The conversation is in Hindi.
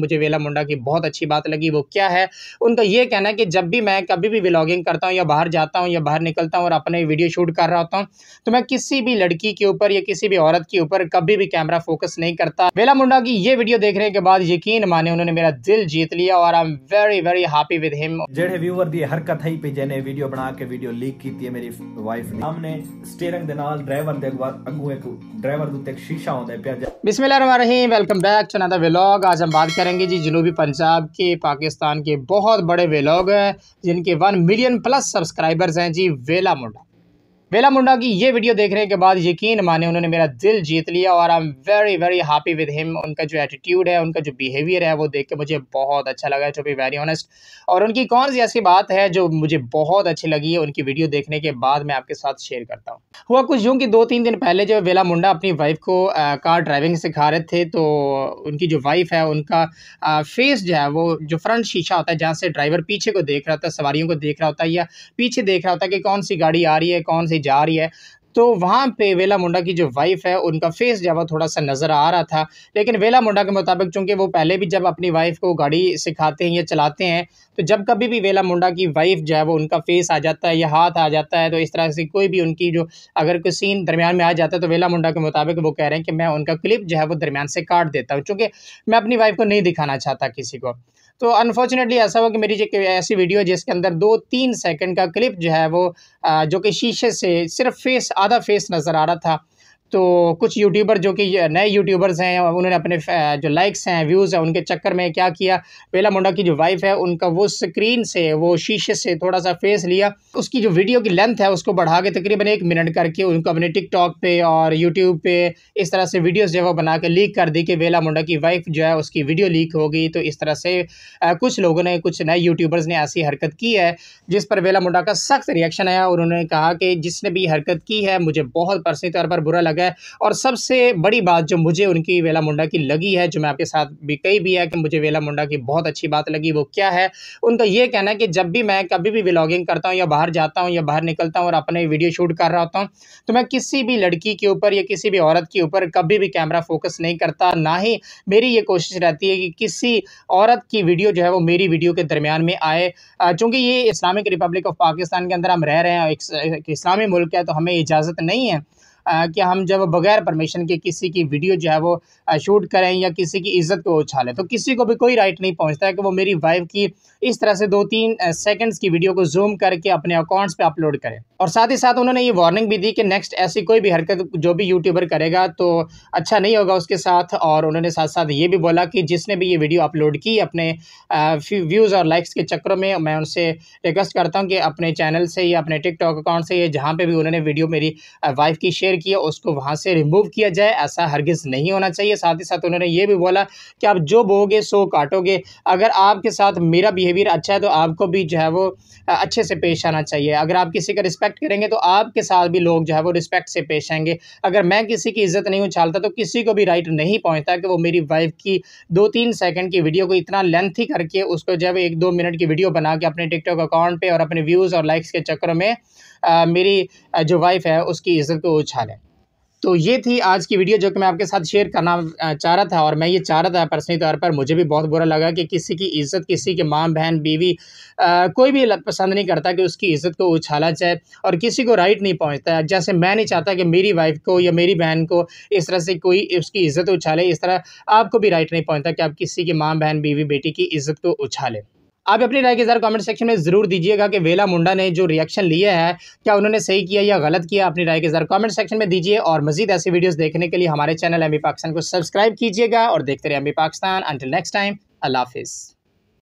मुझे वेला मुंडा की बहुत अच्छी बात लगी वो क्या है उनका ये कहना है कि जब भी मैं कभी भी व्लॉगिंग करता हूँ या बाहर जाता हूँ या बाहर निकलता हूँ और अपने वीडियो शूट कर रहा होता हूँ तो मैं किसी भी लड़की के ऊपर या किसी भी औरत के ऊपर कभी भी कैमरा फोकस नहीं करता वेला मुंडा की ये वीडियो देखने के बाद यकीन माने उन्होंने मेरा दिल जीत लिया और I am very very happy with him जेड़े व्यूअर दी हरकत है पे जेने वीडियो बना के वीडियो लीक की थी मेरी वाइफ ने हमने स्टीयरिंग के नाल ड्राइवर दे ਦੇ ਅੱਗੋਂ ਇੱਕ ड्राइवर ਦੇ ਉੱਤੇ शीशा होता है प्यार बिस्मिल्लाह रहमान रहीम welcome back to another vlog आज हम बात ਕਰ करेंगे जी जनूबी पंजाब के पाकिस्तान के बहुत बड़े वेलॉग हैं जिनके वन मिलियन प्लस सब्सक्राइबर्स हैं जी वेला मुंडा बेला मुंडा की ये वीडियो देखने के बाद यकीन माने उन्होंने मेरा दिल जीत लिया और I am very very happy with him उनका जो एटीट्यूड है उनका जो बिहेवियर है वो देख के मुझे बहुत अच्छा लगा टू बी वेरी ऑनेस्ट और उनकी कौन सी ऐसी बात है जो मुझे बहुत अच्छी लगी है उनकी वीडियो देखने के बाद मैं आपके साथ शेयर करता हूँ हुआ कुछ यूँ कि दो तीन दिन पहले जब बेला मुंडा अपनी वाइफ को कार ड्राइविंग सिखा रहे थे तो उनकी जो वाइफ है उनका फेस जो है वो जो फ्रंट शीशा होता है जहाँ से ड्राइवर पीछे को देख रहा होता है सवारियों को देख रहा होता है या पीछे देख रहा होता है कि कौन सी गाड़ी आ रही है कौन सी होके जा रही है तो वहाँ पे वेला मुंडा की जो वाइफ है उनका फेस जब थोड़ा सा नज़र आ रहा था लेकिन वेला मुंडा के मुताबिक चूंकि वो पहले भी जब अपनी वाइफ को गाड़ी सिखाते हैं या चलाते हैं तो जब कभी भी वेला मुंडा की वाइफ जो है वो उनका फेस आ जाता है या हाथ आ जाता है तो इस तरह से कोई भी उनकी जो अगर कोई सीन दरमियान में आ जाता है तो वेला मुंडा के मुताबिक वो कह रहे हैं कि मैं उनका क्लिप जो है वो दरमियान से काट देता हूँ चूँकि मैं अपनी वाइफ को नहीं दिखाना चाहता किसी को तो अनफॉर्चुनेटली ऐसा हुआ कि मेरी एक ऐसी वीडियो है जिसके अंदर दो तीन सेकंड का क्लिप जो है वो जो कि शीशे से सिर्फ फेस आधा फेस नज़र आ रहा था तो कुछ यूट्यूबर जो कि नए यूट्यूबर्स हैं उन्होंने अपने जो लाइक्स हैं व्यूज़ हैं उनके चक्कर में क्या किया बेला मुंडा की जो वाइफ है उनका वो स्क्रीन से वो शीशे से थोड़ा सा फेस लिया उसकी जो वीडियो की लेंथ है उसको बढ़ा के तकरीबन एक मिनट करके उनको अपने टिकटॉक पे और यूट्यूब पे इस तरह से वीडियोज़ जो है वो बना के लीक कर दी कि बेला मुंडा की वाइफ जो है उसकी वीडियो लीक हो गई तो इस तरह से कुछ लोगों ने कुछ नए यूट्यूबर्स ने ऐसी हरकत की है जिस पर बेला मुंडा का सख्त रिएक्शन आया और उन्होंने कहा कि जिसने भी हरकत की है मुझे बहुत पर्सनली तौर पर बुरा लगा है और सबसे बड़ी बात जो मुझे उनकी वेला मुंडा की लगी है जो मैं आपके साथ भी कही भी है कि मुझे वेला मुंडा की बहुत अच्छी बात लगी वो क्या है उनका ये कहना है कि जब भी मैं कभी भी व्लॉगिंग करता हूँ या बाहर जाता हूँ या बाहर निकलता हूँ और अपने वीडियो शूट कर रहा होता हूँ तो मैं किसी भी लड़की के ऊपर या किसी भी औरत के ऊपर कभी भी कैमरा फोकस नहीं करता ना ही मेरी ये कोशिश रहती है कि किसी औरत की वीडियो जो है वो मेरी वीडियो के दरमियान में आए चूँकि ये इस्लामिक रिपब्लिक ऑफ पाकिस्तान के अंदर हम रह रहे हैं एक इस्लामी मुल्क है तो हमें इजाज़त नहीं है कि हम जब बगैर परमिशन के किसी की वीडियो जो है वो शूट करें या किसी की इज़्ज़त को उछालें तो किसी को भी कोई राइट नहीं पहुँचता है कि वो मेरी वाइफ की इस तरह से दो तीन सेकेंड्स की वीडियो को जूम करके अपने अकाउंट्स पर अपलोड करें और साथ ही साथ उन्होंने ये वार्निंग भी दी कि नेक्स्ट ऐसी कोई भी हरकत जो भी यूट्यूबर करेगा तो अच्छा नहीं होगा उसके साथ और उन्होंने साथ साथ ये भी बोला कि जिसने भी ये वीडियो अपलोड की अपने व्यूज़ और लाइक्स के चक्करों में मैं उनसे रिक्वेस्ट करता हूँ कि अपने चैनल से या अपने टिकटॉक अकाउंट से या जहाँ पर भी उन्होंने वीडियो मेरी वाइफ की शेयर है उसको वहाँ से रिमूव किया जाए ऐसा हरगिज़ नहीं होना चाहिए साथ ही साथ उन्होंने ये भी बोला कि आप जो बोगे सो काटोगे अगर आपके साथ मेरा बिहेवियर अच्छा है तो आपको भी जो है वो अच्छे से पेश आना चाहिए अगर आप किसी का रिस्पेक्ट करेंगे तो आपके साथ भी लोग जो है वो रिस्पेक्ट से पेश आएंगे अगर मैं किसी की इज़्ज़त नहीं उछालता तो किसी को भी राइट नहीं पहुँचता कि वो मेरी वाइफ की दो तीन सेकेंड की वीडियो को इतना लेंथी करके उसको जब एक दो मिनट की वीडियो बना के अपने टिकटॉक अकाउंट पर और अपने व्यूज़ और लाइक्स के चक्कर में आ, मेरी जो वाइफ है उसकी इज़्ज़त को उछाल तो ये थी आज की वीडियो जो कि मैं आपके साथ शेयर करना चाह रहा था और मैं ये चाह रहा था पर्सनली तौर पर मुझे भी बहुत बुरा लगा कि किसी की इज्जत किसी के माँ बहन बीवी आ, कोई भी पसंद नहीं करता कि उसकी इज्जत को उछाला जाए और किसी को राइट नहीं पहुँचता जैसे मैं नहीं चाहता कि मेरी वाइफ को या मेरी बहन को इस तरह से कोई उसकी इज्जत उछाले इस तरह आपको भी राइट नहीं पहुँचता कि आप किसी की माँ बहन बीवी बेटी की इज्जत को उछालें आप अपनी राय के ज़रा कमेंट सेक्शन में ज़रूर दीजिएगा कि वेला मुंडा ने जो रिएक्शन लिए है क्या उन्होंने सही किया या गलत किया अपनी राय के ज़रा कमेंट सेक्शन में दीजिए और मजीद ऐसे वीडियोज़ देखने के लिए हमारे चैनल एम पाकिस्तान को सब्सक्राइब कीजिएगा और देखते रहे M Pakistan until next time अल्लाह हाफिज़